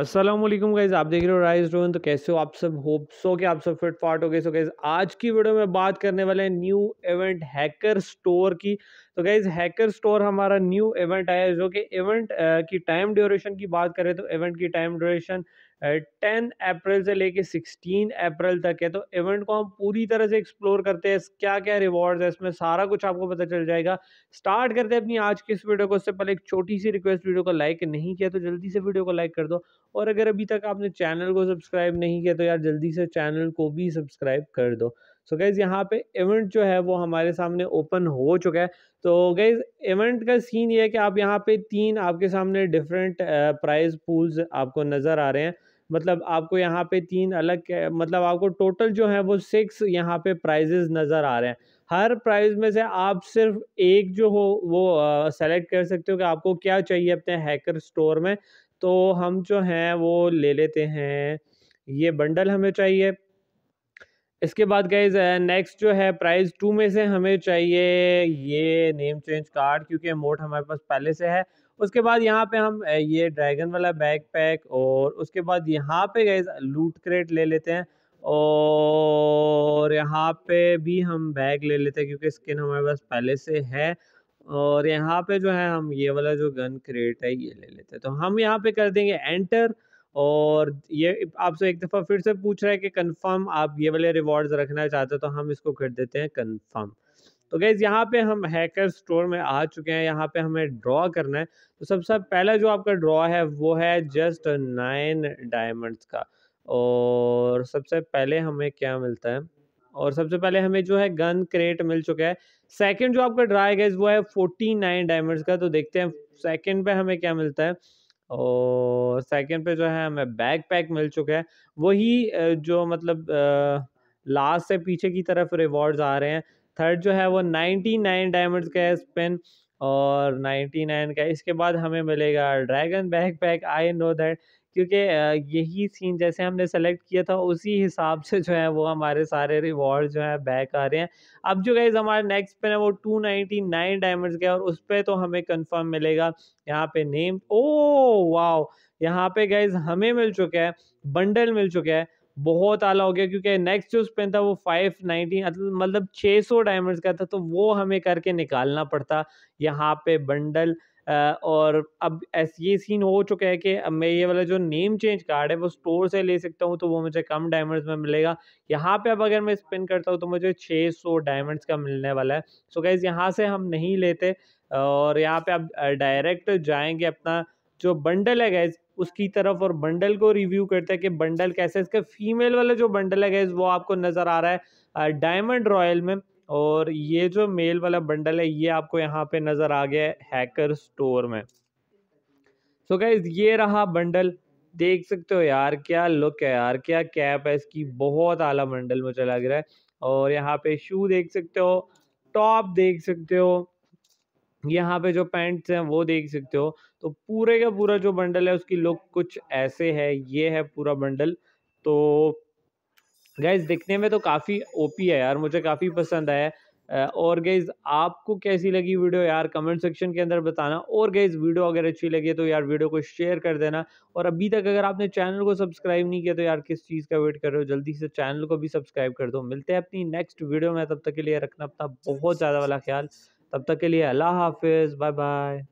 Aslam guys आप देख रहे हो राइज रोन तो कैसे हो आप सब होप सो कि आप सब फिट फाट हो गए सो गाइज आज की वीडियो में बात करने वाले हैं न्यू इवेंट हैकर स्टोर की तो गाइज हैकर स्टोर हमारा न्यू इवेंट आया है जो कि इवेंट की टाइम ड्यूरेशन की बात करें तो इवेंट की टाइम ड्यूरेशन टेन अप्रैल से लेके सिक्सटीन अप्रैल तक है तो इवेंट को हम पूरी तरह से एक्सप्लोर करते हैं क्या क्या रिवॉर्ड्स है इसमें सारा कुछ आपको पता चल जाएगा स्टार्ट करते हैं अपनी आज की इस वीडियो को उससे पहले एक छोटी सी रिक्वेस्ट वीडियो को लाइक नहीं किया तो जल्दी से वीडियो को लाइक कर दो और अगर अभी तक आपने चैनल को सब्सक्राइब नहीं किया तो यार जल्दी से चैनल को भी सब्सक्राइब कर दो सो गैज़ यहाँ पे इवेंट जो है वो हमारे सामने ओपन हो चुका है तो गैज़ इवेंट का सीन ये है कि आप यहाँ पे तीन आपके सामने डिफरेंट प्राइज पूल्स आपको नज़र आ रहे हैं मतलब आपको यहाँ पे तीन अलग मतलब आपको टोटल जो है वो सिक्स यहाँ पे प्राइजेज नज़र आ रहे हैं हर प्राइस में से आप सिर्फ एक जो हो वो सेलेक्ट कर सकते हो कि आपको क्या चाहिए अपने हैकर स्टोर में तो हम जो हैं वो ले लेते हैं ये बंडल हमें चाहिए इसके बाद गाइज नेक्स्ट जो है प्राइस टू में से हमें चाहिए ये नेम चेंज कार्ड क्योंकि मोट हमारे पास पहले से है उसके बाद यहाँ पे हम ये ड्रैगन वाला बैग पैक और उसके बाद यहाँ पे गए लूट क्रेट ले लेते हैं और यहाँ पे भी हम बैग ले लेते हैं क्योंकि स्किन हमारे पास पहले से है और यहाँ पे जो है हम ये वाला जो गन क्रेट है ये ले लेते हैं तो हम यहाँ पे कर देंगे एंटर और ये आपसे एक दफ़ा फिर से पूछ रहा है कि कंफर्म आप ये वाले रिवॉर्ड्स रखना चाहते हो तो हम इसको कर देते हैं कंफर्म तो गैस यहाँ पे हम हैकर स्टोर में आ चुके हैं यहाँ पे हमें ड्रॉ करना है तो सबसे सब पहला जो आपका ड्रॉ है वो है जस्ट नाइन डायमंड्स का और सबसे पहले हमें क्या मिलता है और सबसे पहले हमें जो है गन क्रेट मिल चुका है सेकंड जो आपका ड्राई गैस वो है फोर्टी नाइन डायमंड्स का तो देखते हैं सेकंड पे हमें क्या मिलता है और सेकंड पे जो है हमें बैग पैक मिल चुका है वही जो मतलब लास्ट से पीछे की तरफ रिवॉर्ड्स आ रहे हैं थर्ड जो है वो नाइन्टी नाइन डायमंड का है स्पिन और नाइन्टी नाइन का इसके बाद हमें मिलेगा dragon back pack I know that क्योंकि यही सीन जैसे हमने सेलेक्ट किया था उसी हिसाब से जो है वो हमारे सारे रिवॉर्ड जो है बैक आ रहे हैं अब जो गाइज हमारे नेक्स्ट पेन है वो टू नाइनटी नाइन डायमंड्स का और उस पर तो हमें कंफर्म मिलेगा यहाँ पे नेम ओ वाओ यहाँ पे गाइज हमें मिल चुका है बंडल मिल चुका है बहुत आला हो गया क्योंकि नेक्स्ट जो स्पिन था वो फाइव नाइनटी मतलब, मतलब छः सौ डायमंड्स का था तो वो हमें करके निकालना पड़ता यहाँ पे बंडल और अब ऐसे ये सीन हो चुका है कि मैं ये वाला जो नेम चेंज कार्ड है वो स्टोर से ले सकता हूँ तो वो मुझे कम डायमंड्स में मिलेगा यहाँ पे अब अगर मैं स्पिन करता हूँ तो मुझे 600 डायमंड्स का मिलने वाला है सो गैस यहाँ से हम नहीं लेते और यहाँ पे अब डायरेक्ट जाएंगे अपना जो बंडल है गैस उसकी तरफ और बंडल को रिव्यू करते हैं कि बंडल कैसे इसके फीमेल वाला जो बंडल है गैस वो आपको नज़र आ रहा है डायमंड रॉयल में और ये जो मेल वाला बंडल है ये आपको यहाँ पे नज़र आ गया है हैकर स्टोर में सो so गैस ये रहा बंडल देख सकते हो यार क्या लुक है यार क्या कैप है इसकी बहुत आला बंडल मुझे लग रहा है और यहाँ पे शू देख सकते हो टॉप देख सकते हो यहाँ पे जो पैंट्स हैं वो देख सकते हो तो पूरे का पूरा जो बंडल है उसकी लुक कुछ ऐसे है ये है पूरा बंडल तो गैज़ दिखने में तो काफ़ी ओपी है यार मुझे काफ़ी पसंद आया और गैज़ आपको कैसी लगी वीडियो यार कमेंट सेक्शन के अंदर बताना और गैज़ वीडियो अगर अच्छी लगी तो यार वीडियो को शेयर कर देना और अभी तक अगर आपने चैनल को सब्सक्राइब नहीं किया तो यार किस चीज़ का वेट कर रहे हो जल्दी से चैनल को भी सब्सक्राइब कर दो मिलते हैं अपनी नेक्स्ट वीडियो में तब तक के लिए रखना अपना बहुत ज़्यादा वाला ख्याल तब तक के लिए अल्लाह हाफिज़ बाय बाय